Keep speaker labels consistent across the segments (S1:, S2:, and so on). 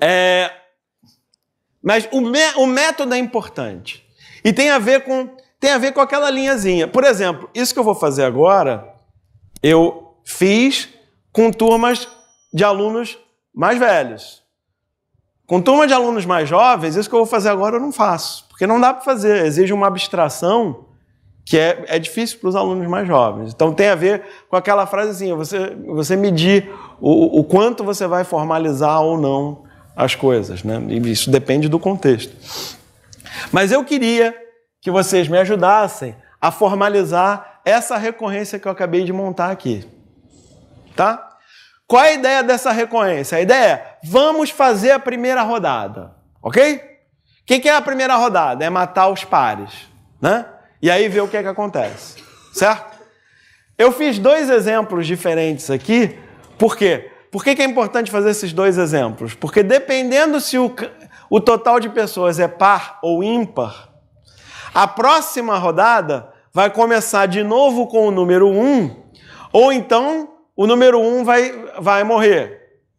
S1: É, mas o, me, o método é importante. E tem a ver com tem a ver com aquela linhazinha. Por exemplo, isso que eu vou fazer agora, eu fiz com turmas de alunos mais velhos. Com turma de alunos mais jovens, isso que eu vou fazer agora eu não faço, porque não dá para fazer, exige uma abstração que é, é difícil para os alunos mais jovens. Então tem a ver com aquela frase assim, você, você medir o, o quanto você vai formalizar ou não as coisas, né? E isso depende do contexto. Mas eu queria que vocês me ajudassem a formalizar essa recorrência que eu acabei de montar aqui. Tá? Qual é a ideia dessa recorrência? A ideia é: vamos fazer a primeira rodada, ok? O que, é a primeira rodada? É matar os pares, né? E aí ver o que, é que acontece, certo? Eu fiz dois exemplos diferentes aqui, porque por que, que é importante fazer esses dois exemplos? Porque dependendo se o, o total de pessoas é par ou ímpar, a próxima rodada vai começar de novo com o número 1, um, ou então o número 1 um vai, vai morrer.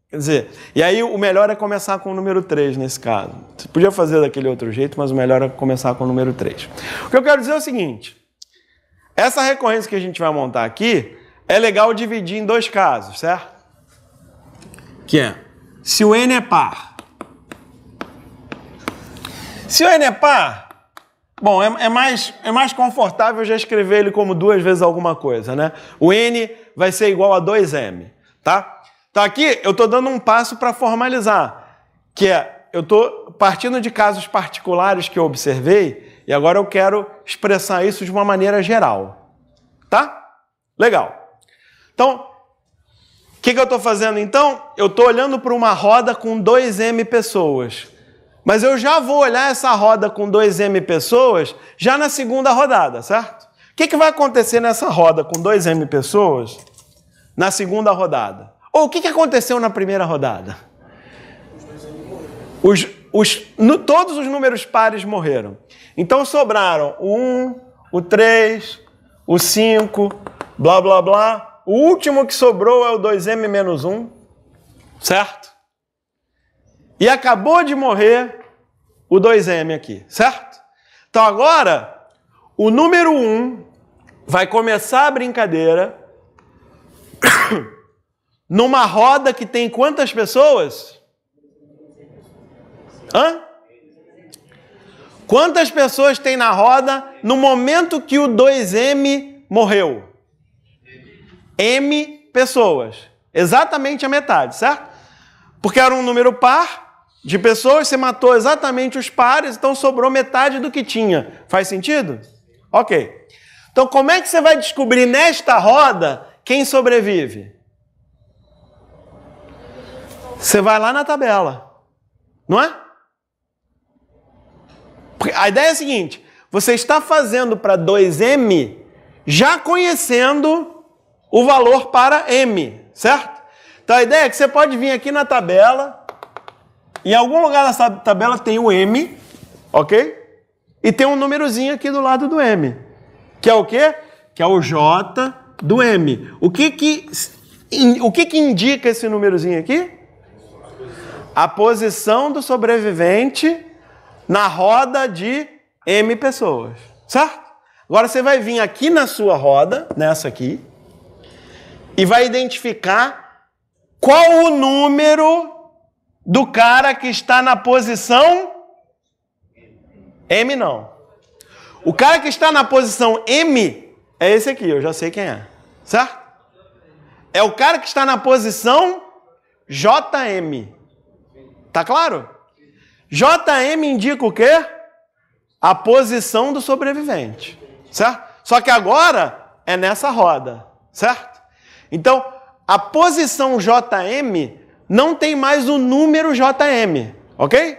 S1: Quer dizer, e aí o melhor é começar com o número 3 nesse caso. Você podia fazer daquele outro jeito, mas o melhor é começar com o número 3. O que eu quero dizer é o seguinte: essa recorrência que a gente vai montar aqui é legal dividir em dois casos, certo? que é se o n é par. Se o n é par, bom, é, é, mais, é mais confortável já escrever ele como duas vezes alguma coisa, né? O n vai ser igual a 2m, tá? Tá aqui, eu estou dando um passo para formalizar, que é, eu estou partindo de casos particulares que eu observei e agora eu quero expressar isso de uma maneira geral, tá? Legal. Então, o que, que eu estou fazendo então? Eu estou olhando para uma roda com 2M pessoas. Mas eu já vou olhar essa roda com 2M pessoas já na segunda rodada, certo? O que, que vai acontecer nessa roda com 2M pessoas na segunda rodada? Ou o que, que aconteceu na primeira rodada? Os, os, no, todos os números pares morreram. Então sobraram o 1, o 3, o 5, blá blá blá, o último que sobrou é o 2m-1, certo? E acabou de morrer o 2m aqui, certo? Então agora, o número 1 vai começar a brincadeira numa roda que tem quantas pessoas? Hã? Quantas pessoas tem na roda no momento que o 2m morreu? M pessoas. Exatamente a metade, certo? Porque era um número par de pessoas, você matou exatamente os pares, então sobrou metade do que tinha. Faz sentido? Ok. Então, como é que você vai descobrir nesta roda quem sobrevive? Você vai lá na tabela, não é? a ideia é a seguinte: você está fazendo para 2M já conhecendo o valor para M, certo? Então a ideia é que você pode vir aqui na tabela, em algum lugar dessa tabela tem o M, ok? E tem um númerozinho aqui do lado do M, que é o quê? Que é o J do M. O que que, o que, que indica esse númerozinho aqui? A posição do sobrevivente na roda de M pessoas, certo? Agora você vai vir aqui na sua roda, nessa aqui, e vai identificar qual o número do cara que está na posição M não. O cara que está na posição M é esse aqui, eu já sei quem é. Certo? É o cara que está na posição JM. Tá claro? JM indica o quê? A posição do sobrevivente. Certo? Só que agora é nessa roda, certo? Então, a posição JM não tem mais o número JM, ok?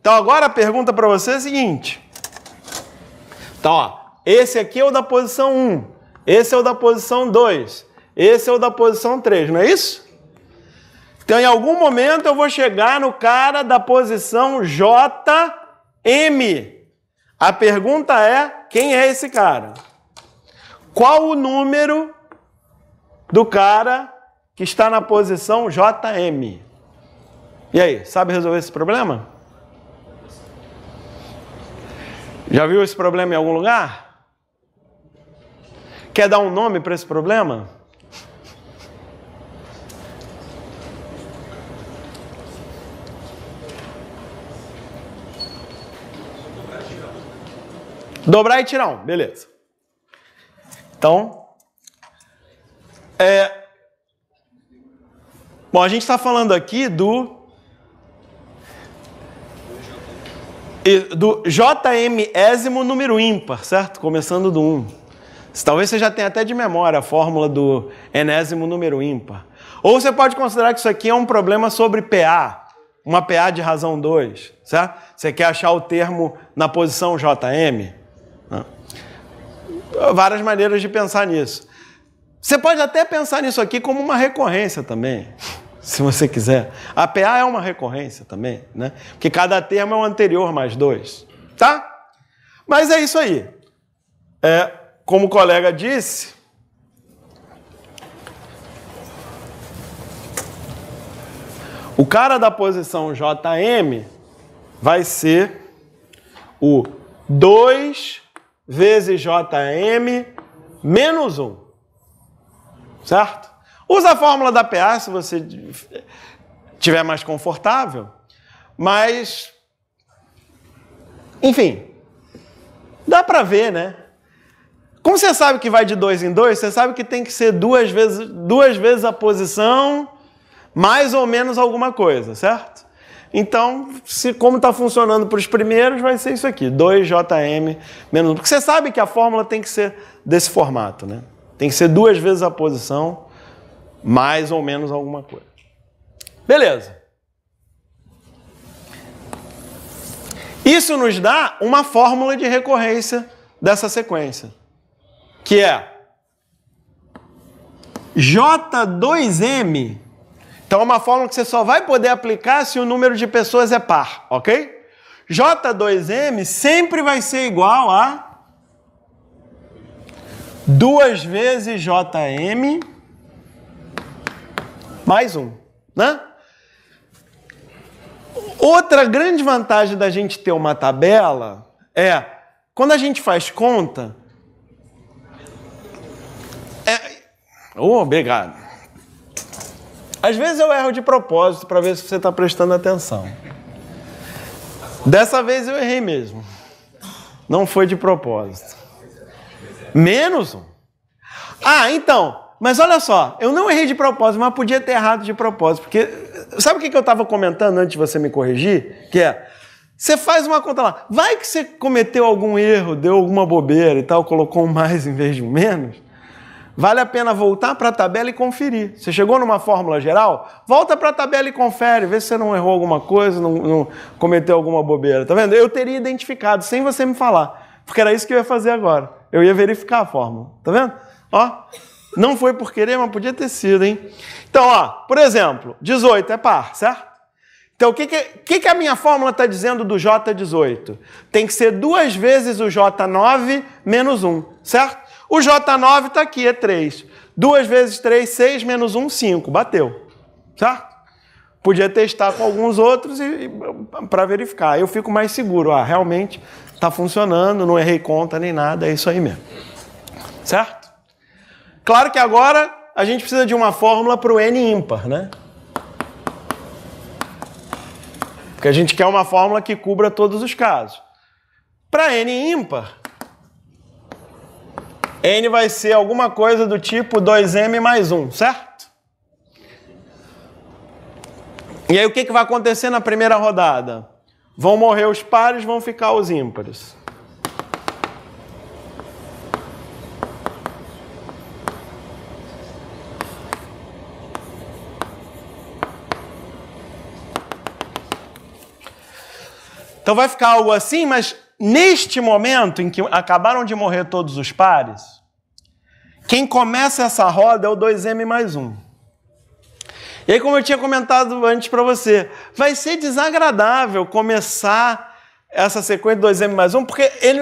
S1: Então, agora a pergunta para você é a seguinte. Então, ó, esse aqui é o da posição 1, esse é o da posição 2, esse é o da posição 3, não é isso? Então, em algum momento eu vou chegar no cara da posição JM. A pergunta é: quem é esse cara? Qual o número do cara que está na posição JM. E aí, sabe resolver esse problema? Já viu esse problema em algum lugar? Quer dar um nome para esse problema? Dobrar e tirar um, beleza. Então, é... Bom, a gente está falando aqui do. Do JMésimo número ímpar, certo? Começando do 1. Talvez você já tenha até de memória a fórmula do enésimo número ímpar. Ou você pode considerar que isso aqui é um problema sobre PA, uma PA de razão 2, certo? Você quer achar o termo na posição JM? Várias maneiras de pensar nisso. Você pode até pensar nisso aqui como uma recorrência também, se você quiser. A PA é uma recorrência também, né? Porque cada termo é um anterior mais dois, tá? Mas é isso aí. É, como o colega disse, o cara da posição JM vai ser o 2 vezes JM menos 1 certo? Usa a fórmula da PA se você tiver mais confortável, mas enfim, dá para ver, né? Como você sabe que vai de dois em dois, você sabe que tem que ser duas vezes, duas vezes a posição, mais ou menos alguma coisa, certo? Então, se como está funcionando para os primeiros, vai ser isso aqui, 2JM menos 1. Porque você sabe que a fórmula tem que ser desse formato, né? Tem que ser duas vezes a posição, mais ou menos alguma coisa. Beleza. Isso nos dá uma fórmula de recorrência dessa sequência, que é J2M. Então é uma fórmula que você só vai poder aplicar se o número de pessoas é par, ok? J2M sempre vai ser igual a Duas vezes JM, mais um, né? Outra grande vantagem da gente ter uma tabela é quando a gente faz conta. É... Oh, obrigado. Às vezes eu erro de propósito para ver se você está prestando atenção. Dessa vez eu errei mesmo. Não foi de propósito. Menos um. Ah, então, mas olha só, eu não errei de propósito, mas podia ter errado de propósito, porque sabe o que eu estava comentando antes de você me corrigir? Que é, você faz uma conta lá, vai que você cometeu algum erro, deu alguma bobeira e tal, colocou um mais em vez de um menos, vale a pena voltar para a tabela e conferir. Você chegou numa fórmula geral? Volta para a tabela e confere, vê se você não errou alguma coisa, não, não cometeu alguma bobeira, tá vendo? Eu teria identificado, sem você me falar, porque era isso que eu ia fazer agora. Eu ia verificar a fórmula. Tá vendo? Ó, não foi por querer, mas podia ter sido, hein? Então, ó, por exemplo, 18 é par, certo? Então, o que, que, que, que a minha fórmula está dizendo do J18? Tem que ser duas vezes o J9 menos 1, certo? O J9 está aqui, é 3. 2 vezes 3, 6, menos 1, 5. Bateu, certo? Podia testar com alguns outros e, e para verificar. Eu fico mais seguro. Ah, realmente Está funcionando, não errei conta nem nada, é isso aí mesmo. Certo? Claro que agora a gente precisa de uma fórmula para o n ímpar, né? Porque a gente quer uma fórmula que cubra todos os casos. Para n ímpar, n vai ser alguma coisa do tipo 2m mais 1, certo? E aí o que, que vai acontecer na primeira rodada? Vão morrer os pares, vão ficar os ímpares. Então vai ficar algo assim, mas neste momento em que acabaram de morrer todos os pares, quem começa essa roda é o 2m mais 1. E aí, como eu tinha comentado antes para você, vai ser desagradável começar essa sequência 2M mais 1, porque ele,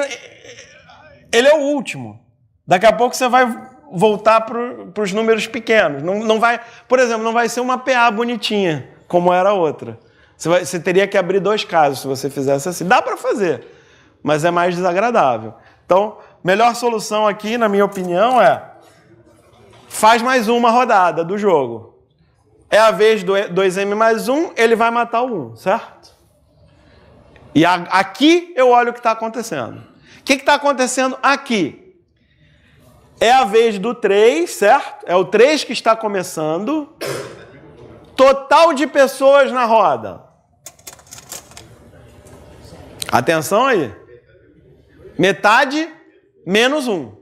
S1: ele é o último. Daqui a pouco você vai voltar para os números pequenos. Não, não vai, por exemplo, não vai ser uma PA bonitinha, como era a outra. Você, vai, você teria que abrir dois casos se você fizesse assim. Dá para fazer, mas é mais desagradável. Então, melhor solução aqui, na minha opinião, é faz mais uma rodada do jogo é a vez do 2m mais 1, ele vai matar o 1, certo? E a, aqui eu olho o que está acontecendo. O que está acontecendo aqui? É a vez do 3, certo? É o 3 que está começando. Total de pessoas na roda. Atenção aí. Metade menos 1.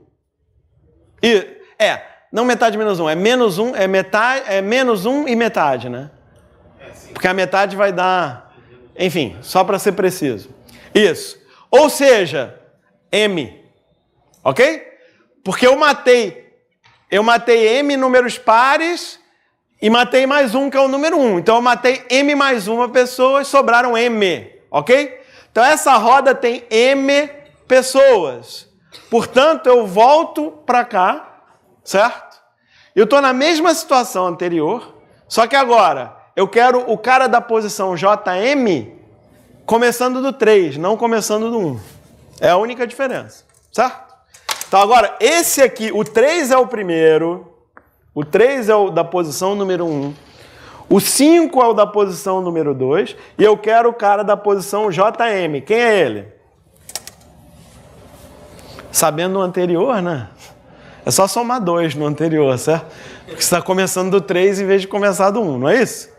S1: E é, não metade menos um, é menos um, é metade, é menos um e metade, né? Porque a metade vai dar. Enfim, só para ser preciso. Isso. Ou seja, M. Ok? Porque eu matei. Eu matei M números pares e matei mais um, que é o número Um. Então eu matei M mais uma pessoa e sobraram M. Ok? Então essa roda tem M pessoas. Portanto, eu volto para cá Certo? Eu estou na mesma situação anterior, só que agora eu quero o cara da posição JM começando do 3, não começando do 1. É a única diferença, certo? Então agora, esse aqui, o 3 é o primeiro, o 3 é o da posição número 1, o 5 é o da posição número 2, e eu quero o cara da posição JM. Quem é ele? Sabendo o anterior, né? É só somar dois no anterior, certo? Porque você está começando do 3 em vez de começar do 1, um, não é isso?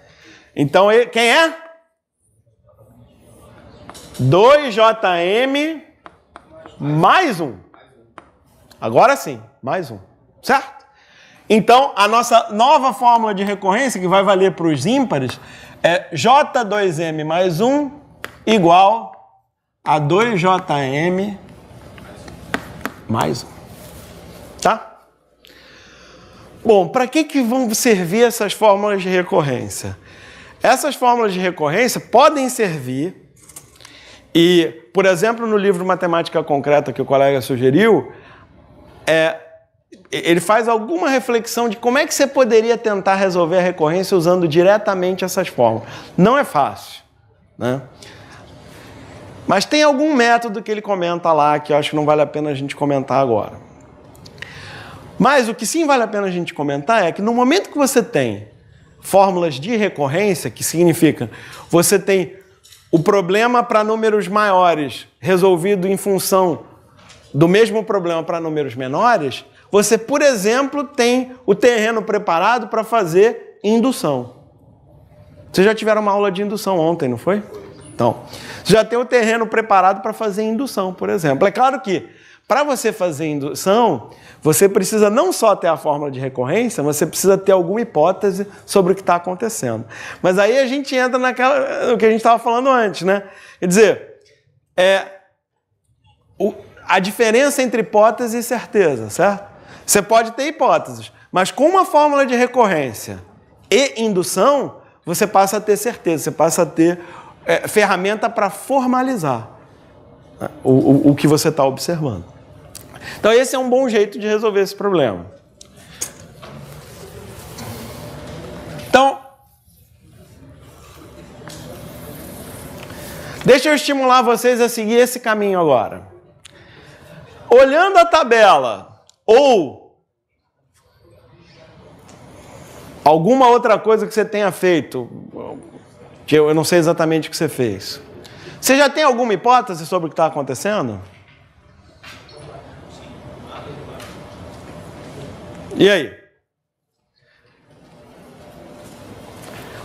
S1: Então, quem é? 2JM mais um. Agora sim, mais um, certo? Então, a nossa nova fórmula de recorrência, que vai valer para os ímpares, é J2M mais 1 igual a 2JM mais 1 tá? Bom, para que, que vão servir essas fórmulas de recorrência? Essas fórmulas de recorrência podem servir e, por exemplo, no livro Matemática Concreta que o colega sugeriu, é, ele faz alguma reflexão de como é que você poderia tentar resolver a recorrência usando diretamente essas fórmulas. Não é fácil, né? Mas tem algum método que ele comenta lá que eu acho que não vale a pena a gente comentar agora. Mas o que sim vale a pena a gente comentar é que no momento que você tem fórmulas de recorrência, que significa você tem o problema para números maiores resolvido em função do mesmo problema para números menores, você, por exemplo, tem o terreno preparado para fazer indução. Vocês já tiveram uma aula de indução ontem, não foi? Então, já tem o terreno preparado para fazer indução, por exemplo. É claro que para você fazer indução, você precisa não só ter a fórmula de recorrência, você precisa ter alguma hipótese sobre o que está acontecendo. Mas aí a gente entra naquela, no que a gente estava falando antes, né? Quer dizer, é, o, a diferença entre hipótese e certeza, certo? Você pode ter hipóteses, mas com uma fórmula de recorrência e indução, você passa a ter certeza, você passa a ter é, ferramenta para formalizar né? o, o, o que você está observando. Então, esse é um bom jeito de resolver esse problema. Então, deixa eu estimular vocês a seguir esse caminho agora. Olhando a tabela ou alguma outra coisa que você tenha feito, que eu não sei exatamente o que você fez. Você já tem alguma hipótese sobre o que está acontecendo? E aí?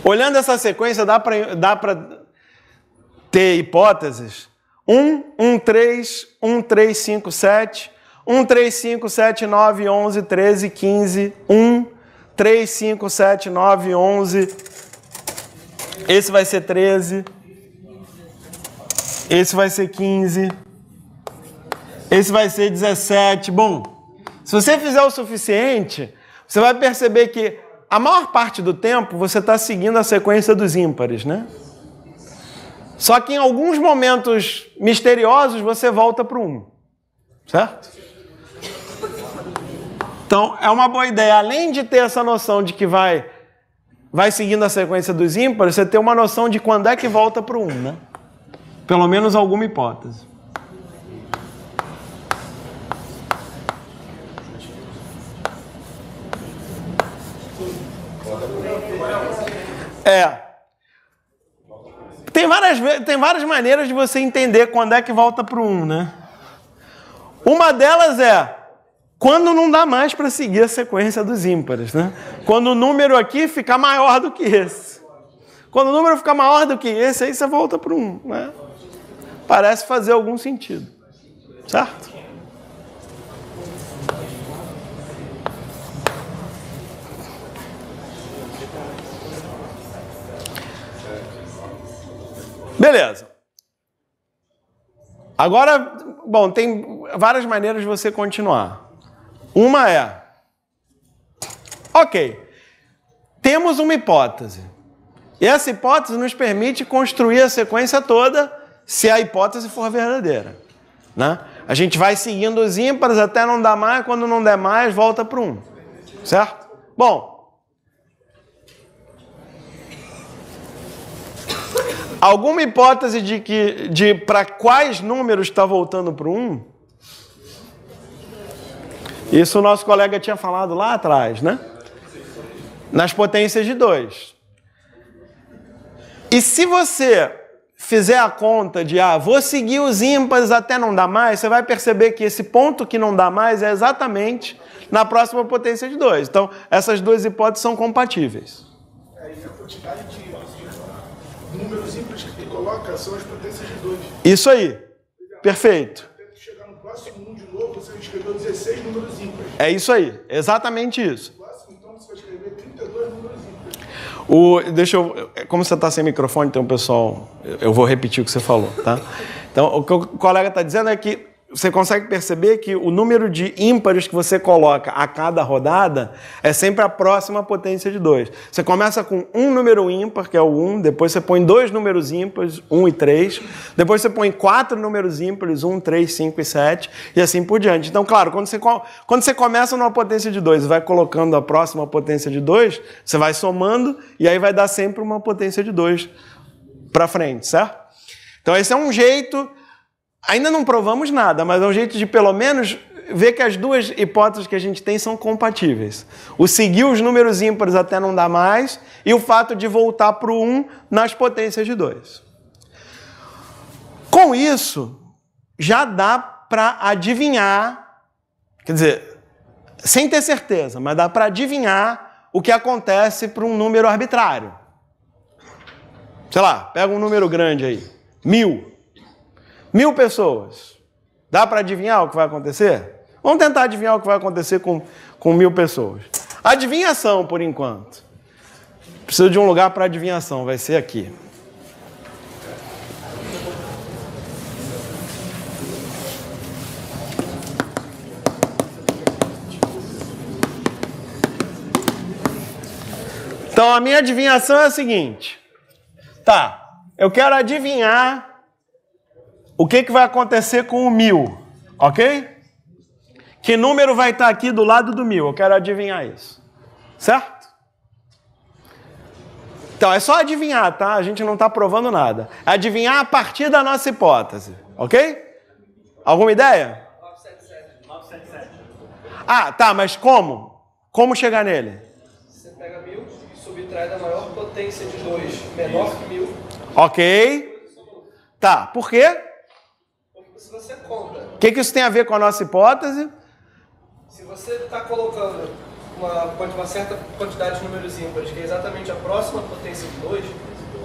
S1: Olhando essa sequência, dá para dá ter hipóteses? 1, 1, 3, 1, 3, 5, 7, 1, 3, 5, 7, 9, 11, 13, 15, 1, 3, 5, 7, 9, 11. Esse vai ser 13. Esse vai ser 15. Esse vai ser 17. Bom, se você fizer o suficiente, você vai perceber que a maior parte do tempo você está seguindo a sequência dos ímpares, né? Só que em alguns momentos misteriosos você volta para o um, certo? Então é uma boa ideia, além de ter essa noção de que vai vai seguindo a sequência dos ímpares, você ter uma noção de quando é que volta para o um, né? Pelo menos alguma hipótese. É. Tem várias, tem várias maneiras de você entender quando é que volta para o 1, um, né? Uma delas é quando não dá mais para seguir a sequência dos ímpares, né? Quando o número aqui fica maior do que esse. Quando o número fica maior do que esse, aí você volta para um. Né? Parece fazer algum sentido. Certo? Beleza. Agora, bom, tem várias maneiras de você continuar. Uma é: ok, temos uma hipótese. E essa hipótese nos permite construir a sequência toda se a hipótese for verdadeira. Né? A gente vai seguindo os ímpares até não dar mais, quando não der mais, volta para um. Certo? Bom, Alguma hipótese de que de para quais números está voltando para um? Isso o nosso colega tinha falado lá atrás, né? Nas potências de 2. E se você fizer a conta de ah, vou seguir os ímpares até não dar mais, você vai perceber que esse ponto que não dá mais é exatamente na próxima potência de 2. Então, essas duas hipóteses são compatíveis. É, e a quantidade de números ímpares que ele coloca são as potências de 2. Isso aí. Perfeito. Até chegar no próximo 1 de novo, você escreveu 16 números ímpares. É isso aí. Exatamente isso. No próximo, então, você vai escrever 32 números ímpares. O, deixa eu. Como você está sem microfone, então, pessoal, eu vou repetir o que você falou, tá? Então, o que o colega está dizendo é que você consegue perceber que o número de ímpares que você coloca a cada rodada é sempre a próxima potência de 2. Você começa com um número ímpar, que é o 1, um, depois você põe dois números ímpares, 1 um e 3, depois você põe quatro números ímpares, 1, 3, 5 e 7, e assim por diante. Então, claro, quando você, quando você começa numa potência de 2 e vai colocando a próxima potência de 2, você vai somando e aí vai dar sempre uma potência de 2 para frente, certo? Então, esse é um jeito Ainda não provamos nada, mas é um jeito de pelo menos ver que as duas hipóteses que a gente tem são compatíveis. O seguir os números ímpares até não dar mais e o fato de voltar para o 1 nas potências de 2. Com isso, já dá para adivinhar, quer dizer, sem ter certeza, mas dá para adivinhar o que acontece para um número arbitrário. Sei lá, pega um número grande aí, mil mil pessoas. Dá para adivinhar o que vai acontecer? Vamos tentar adivinhar o que vai acontecer com, com mil pessoas. Adivinhação, por enquanto. Preciso de um lugar para adivinhação, vai ser aqui. Então a minha adivinhação é a seguinte. Tá, eu quero adivinhar o que, que vai acontecer com o mil? Ok? Que número vai estar aqui do lado do mil? Eu quero adivinhar isso. Certo? Então, é só adivinhar, tá? A gente não está provando nada. É adivinhar a partir da nossa hipótese. Ok? Alguma ideia? 977. 977. Ah, tá, mas como? Como chegar nele? Você pega mil e subtrai da maior potência de 2, menor que mil. Ok. Tá, por quê? se você compra. O que, que isso tem a ver com a nossa hipótese? Se você está colocando uma, uma, certa quantidade de números ímpares, que é exatamente a próxima potência de 2,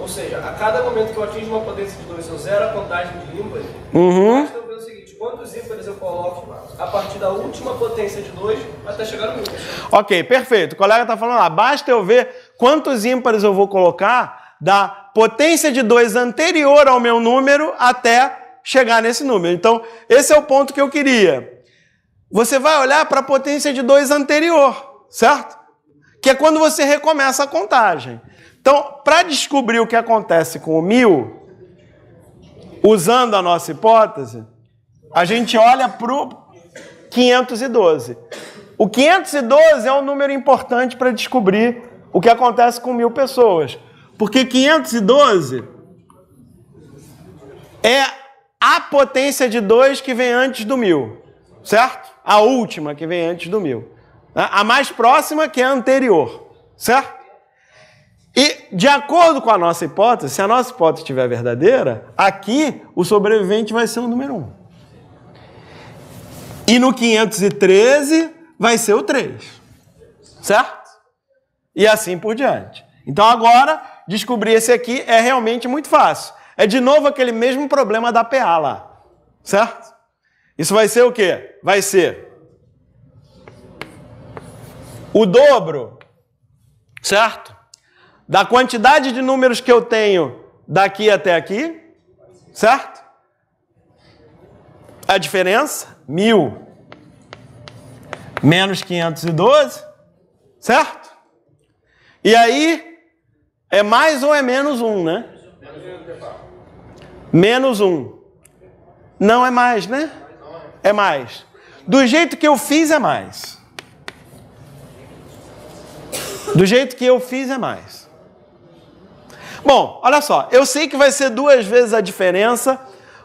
S1: ou seja, a cada momento que eu atingo uma potência de 2, eu zero a contagem de ímpares, uhum. eu o seguinte, quantos ímpares eu coloco a partir da última potência de 2 até chegar no ímpar. Ok, perfeito. O colega está falando lá, basta eu ver quantos ímpares eu vou colocar da potência de 2 anterior ao meu número até chegar nesse número. Então, esse é o ponto que eu queria. Você vai olhar para a potência de 2 anterior, certo? Que é quando você recomeça a contagem. Então, para descobrir o que acontece com o mil, usando a nossa hipótese, a gente olha para o 512. O 512 é um número importante para descobrir o que acontece com mil pessoas. Porque 512 é a potência de 2 que vem antes do mil, certo? A última que vem antes do mil. Né? A mais próxima que é a anterior, certo? E de acordo com a nossa hipótese, se a nossa hipótese estiver verdadeira, aqui o sobrevivente vai ser o número 1. Um. E no 513 vai ser o 3. Certo? E assim por diante. Então agora, descobrir esse aqui é realmente muito fácil. É de novo aquele mesmo problema da PA lá, certo? Isso vai ser o quê? Vai ser o dobro, certo? Da quantidade de números que eu tenho daqui até aqui, certo? A diferença, mil menos 512, certo? E aí é mais ou é menos um, né? menos um. Não é mais, né? É mais. Do jeito que eu fiz é mais. Do jeito que eu fiz é mais. Bom, olha só, eu sei que vai ser duas vezes a diferença,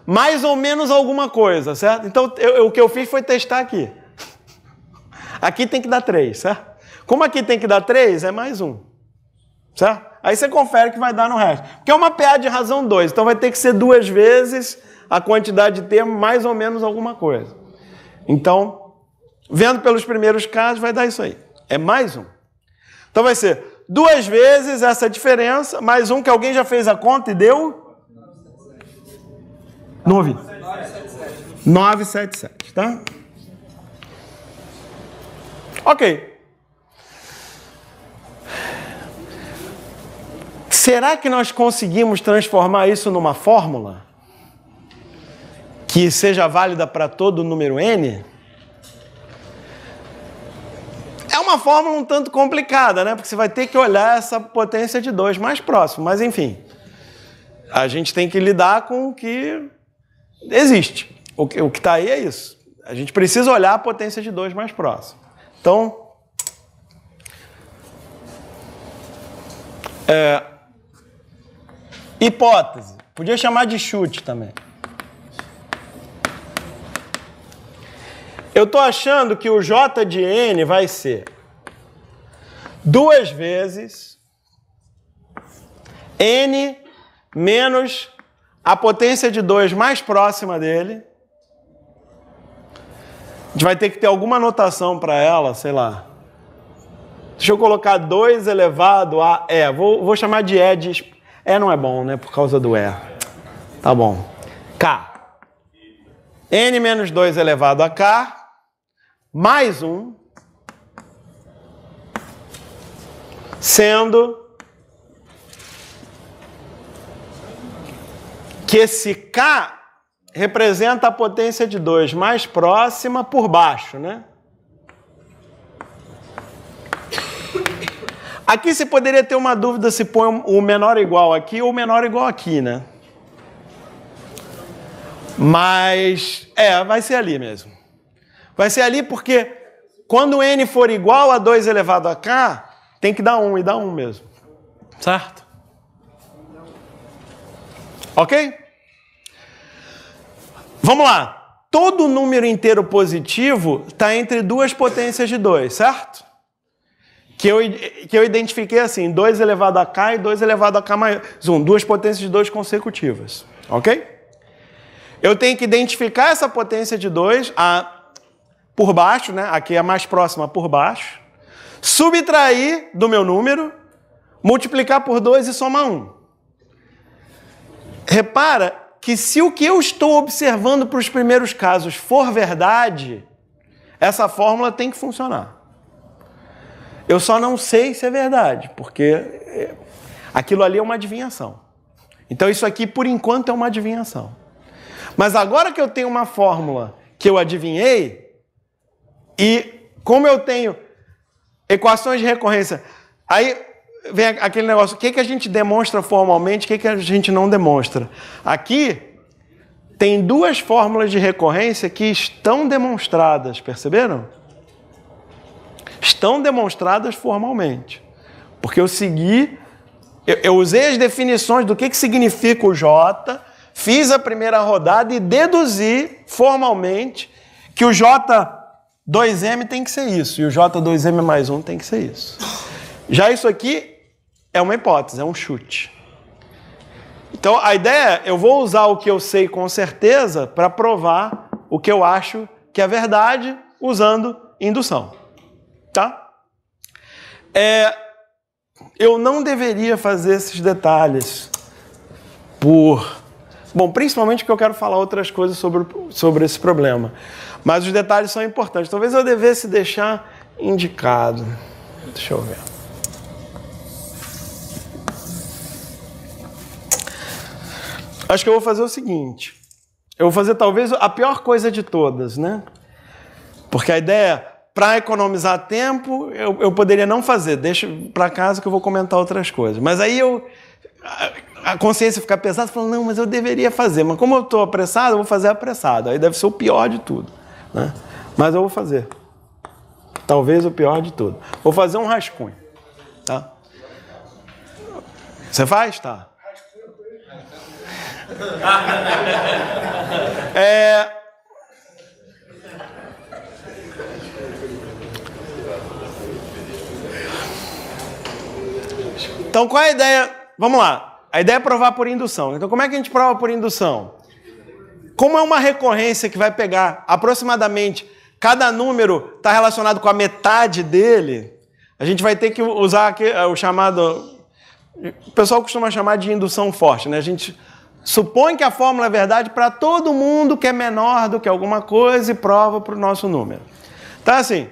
S1: mais ou menos alguma coisa, certo? Então eu, eu, o que eu fiz foi testar aqui. Aqui tem que dar três, certo? Como aqui tem que dar três, é mais um. Certo? Aí você confere que vai dar no resto. Porque é uma PA de razão 2, então vai ter que ser duas vezes a quantidade de termos, mais ou menos alguma coisa. Então, vendo pelos primeiros casos, vai dar isso aí. É mais um. Então vai ser duas vezes essa diferença, mais um que alguém já fez a conta e deu? 9. 977, tá? Ok. Será que nós conseguimos transformar isso numa fórmula que seja válida para todo o número n? É uma fórmula um tanto complicada, né? Porque você vai ter que olhar essa potência de 2 mais próximo, mas enfim. A gente tem que lidar com o que existe. O que está aí é isso. A gente precisa olhar a potência de 2 mais próximo. Então, é, Hipótese. Podia chamar de chute também. Eu estou achando que o J de N vai ser duas vezes N menos a potência de 2 mais próxima dele. A gente vai ter que ter alguma notação para ela, sei lá. Deixa eu colocar 2 elevado a E. Vou, vou chamar de E de é não é bom, né? Por causa do E. Tá bom. K. N menos 2 elevado a K, mais 1, sendo que esse K representa a potência de 2 mais próxima por baixo, né? Aqui você poderia ter uma dúvida se põe o menor igual aqui ou o menor igual aqui, né? Mas é, vai ser ali mesmo. Vai ser ali porque quando n for igual a 2 elevado a k, tem que dar 1 um, e dá 1 um mesmo. Certo? OK? Vamos lá. Todo número inteiro positivo está entre duas potências de 2, certo? que eu, que eu identifiquei assim, 2 elevado a k e 2 elevado a k mais 1, duas potências de 2 consecutivas, ok? Eu tenho que identificar essa potência de 2 por baixo, né? aqui é a mais próxima por baixo, subtrair do meu número, multiplicar por 2 e somar 1. Um. Repara que se o que eu estou observando para os primeiros casos for verdade, essa fórmula tem que funcionar. Eu só não sei se é verdade, porque é, aquilo ali é uma adivinhação. Então isso aqui, por enquanto, é uma adivinhação. Mas agora que eu tenho uma fórmula que eu adivinhei, e como eu tenho equações de recorrência, aí vem aquele negócio: o que, que a gente demonstra formalmente, o que, que a gente não demonstra? Aqui tem duas fórmulas de recorrência que estão demonstradas, perceberam? estão demonstradas formalmente. Porque eu segui, eu, eu usei as definições do que, que significa o J, fiz a primeira rodada e deduzi formalmente que o J2M tem que ser isso e o J2M mais um tem que ser isso. Já isso aqui é uma hipótese, é um chute. Então a ideia é: eu vou usar o que eu sei com certeza para provar o que eu acho que é verdade usando indução tá? É, eu não deveria fazer esses detalhes por. Bom, principalmente porque eu quero falar outras coisas sobre, sobre esse problema. Mas os detalhes são importantes. Talvez eu devesse deixar indicado. Deixa eu ver. Acho que eu vou fazer o seguinte. Eu vou fazer talvez a pior coisa de todas, né? Porque a ideia é, para economizar tempo, eu, eu, poderia não fazer. Deixa para casa que eu vou comentar outras coisas. Mas aí eu a, a consciência fica pesada, falando não, mas eu deveria fazer. Mas como eu estou apressado, eu vou fazer apressado. Aí deve ser o pior de tudo, né? Mas eu vou fazer. Talvez o pior de tudo. Vou fazer um rascunho, tá? Você faz, tá? É, Então qual é a ideia? Vamos lá. A ideia é provar por indução. Então como é que a gente prova por indução? Como é uma recorrência que vai pegar aproximadamente cada número está relacionado com a metade dele, a gente vai ter que usar aqui, é, o chamado. O pessoal costuma chamar de indução forte, né? A gente supõe que a fórmula é verdade para todo mundo que é menor do que alguma coisa e prova para o nosso número. Tá assim.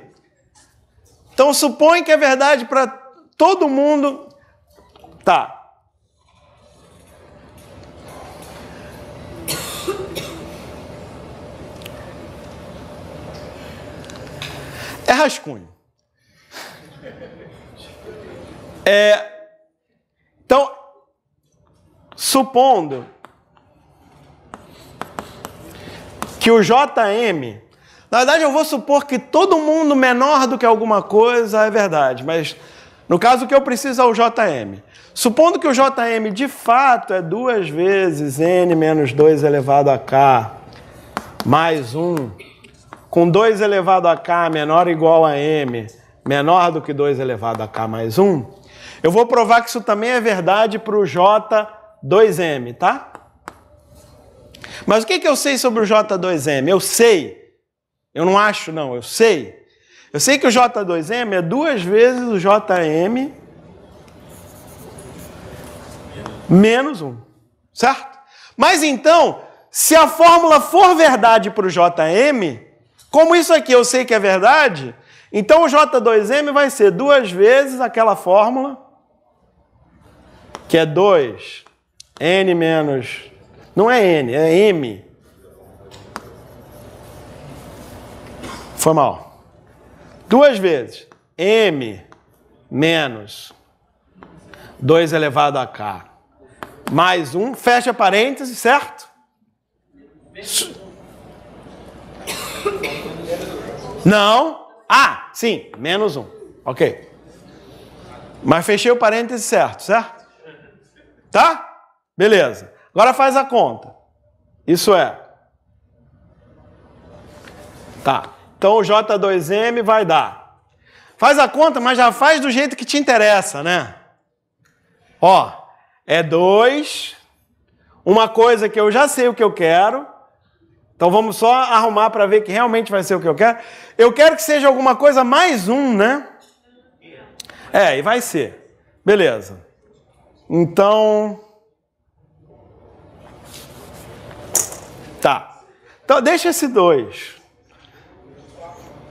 S1: Então supõe que é verdade para todo mundo Tá. É rascunho. É, então, supondo que o JM. Na verdade, eu vou supor que todo mundo menor do que alguma coisa é verdade, mas no caso o que eu preciso é o JM. Supondo que o JM de fato é duas vezes n menos 2 elevado a k mais 1, com 2 elevado a k menor ou igual a m, menor do que 2 elevado a k mais 1, eu vou provar que isso também é verdade para o J2m, tá? Mas o que, que eu sei sobre o J2m? Eu sei. Eu não acho, não, eu sei. Eu sei que o J2m é duas vezes o JM menos um, certo? Mas então, se a fórmula for verdade para o JM, como isso aqui eu sei que é verdade, então o J2M vai ser duas vezes aquela fórmula, que é 2, N menos. Não é N, é M. Foi mal. Duas vezes. M menos 2 elevado a K mais um, fecha parênteses, certo? Não. Ah, sim, menos um. Ok. Mas fechei o parênteses certo, certo? Tá? Beleza. Agora faz a conta. Isso é. Tá. Então o J2M vai dar. Faz a conta, mas já faz do jeito que te interessa, né? Ó é dois. Uma coisa que eu já sei o que eu quero. Então vamos só arrumar para ver que realmente vai ser o que eu quero. Eu quero que seja alguma coisa mais um, né? É, e vai ser. Beleza. Então. Tá. Então deixa esse dois.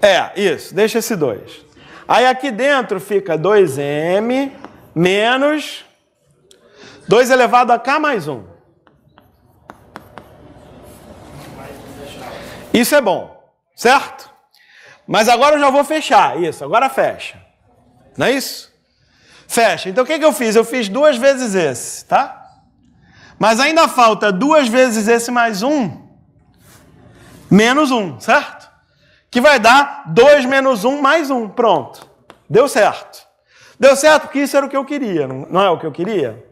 S1: É, isso, deixa esse dois. Aí aqui dentro fica 2m menos 2 elevado a k mais 1. Isso é bom, certo? Mas agora eu já vou fechar. Isso, agora fecha. Não é isso? Fecha. Então o que, que eu fiz? Eu fiz duas vezes esse, tá? Mas ainda falta duas vezes esse mais 1, menos 1, certo? Que vai dar 2 menos 1 mais 1. Pronto. Deu certo. Deu certo porque isso era o que eu queria, não é o que eu queria?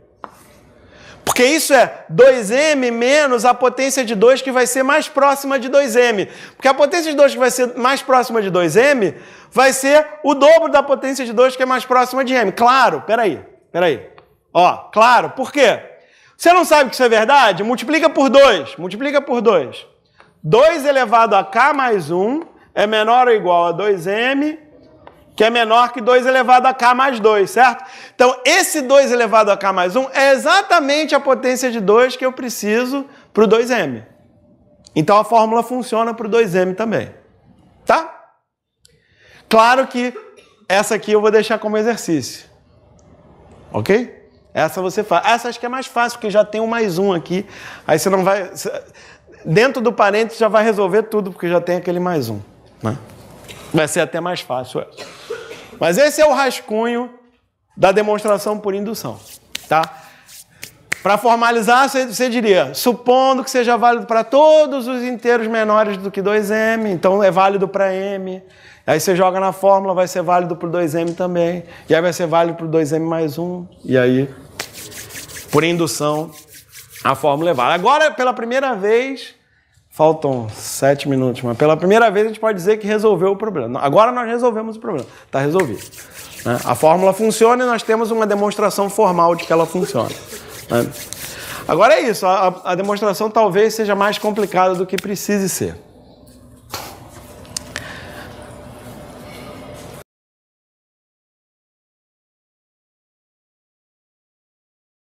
S1: Porque isso é 2m menos a potência de 2 que vai ser mais próxima de 2m. Porque a potência de 2 que vai ser mais próxima de 2m vai ser o dobro da potência de 2 que é mais próxima de m. Claro, peraí, peraí. Ó, claro, por quê? Você não sabe que isso é verdade? Multiplica por 2, multiplica por 2. 2 elevado a k mais 1 é menor ou igual a 2m que é menor que 2 elevado a k mais 2, certo? Então, esse 2 elevado a k mais 1 é exatamente a potência de 2 que eu preciso para o 2m. Então, a fórmula funciona para o 2m também, tá? Claro que essa aqui eu vou deixar como exercício, ok? Essa você faz. Essa acho que é mais fácil, porque já tem um mais um aqui. Aí você não vai... Dentro do parênteses já vai resolver tudo, porque já tem aquele mais um, né? Vai ser até mais fácil essa. É. Mas esse é o rascunho da demonstração por indução, tá? Para formalizar, você diria, supondo que seja válido para todos os inteiros menores do que 2m, então é válido para m. Aí você joga na fórmula, vai ser válido para 2m também. E aí vai ser válido para 2m mais 1. E aí, por indução, a fórmula é válida. Agora, pela primeira vez, Faltam sete minutos, mas pela primeira vez a gente pode dizer que resolveu o problema. Agora nós resolvemos o problema, está resolvido. Né? A fórmula funciona e nós temos uma demonstração formal de que ela funciona. Né? Agora é isso, a, a demonstração talvez seja mais complicada do que precise ser.